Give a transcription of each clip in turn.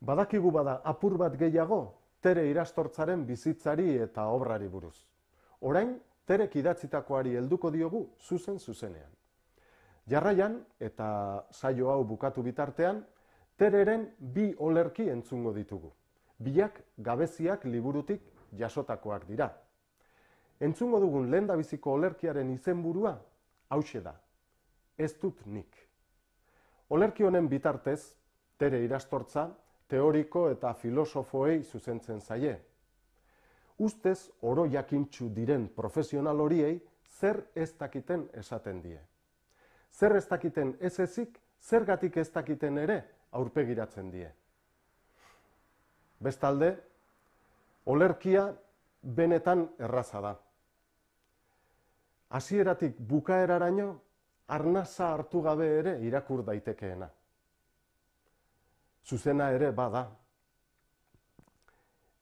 badakigu bada apur bat gehiago tere irastortzaren bizitzari eta obrari buruz. Orain, terek idatzitakoari helduko diogu zuzen zuzenean. Jarraian eta saio hau bukatu bitartean, tereren bi olerki entzungo ditugu. Biak gabeziak liburutik jasotakoak dira. Entzungo dugun lehendabiziko olerkiaren izenburua hause da. Ez dut nik. Olerki honen bitartez, tere irastortza, teoriko eta filosofoei zuzentzen zaie. Ustez oro jakintxu diren profesional horiei zer ez dakiten esaten die. Zer ez dakiten ez ezik, zergatik ez dakiten ere aurpegiratzen die. Bestalde, olerkia benetan erraza da. Hasieratik bukaeraraino arnasa hartu gabe ere irakur daitekeena zuzena ere bada.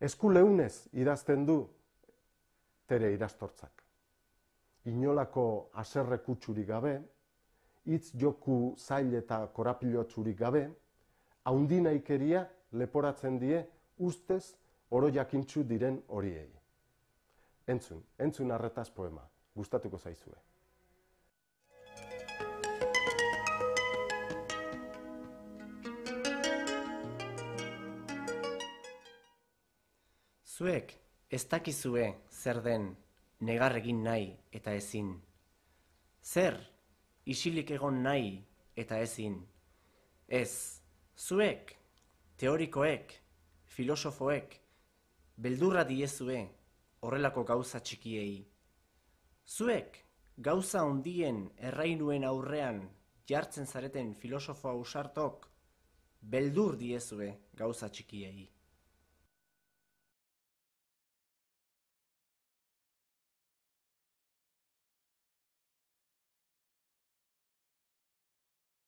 Esku leunez idazten du tere irastortzak. Inolako aserre kutsurik gabe, hitz joku zail eta korapilotxurik gabe, haundina ikeria leporatzen die ustez oro jakintxu diren horiei. Entzun, entzun arretaz poema, gustatuko zaizue. Zuek ez dakizue zer den negar egin nahi eta ezin. Zer isilik egon nahi eta ezin. Ez, zuek, teorikoek, filosofoek, beldurra diezue horrelako gauza txikiei. Zuek, gauza hondien errainuen aurrean jartzen zareten filosofoa usartok, beldur diezue gauza txikiei.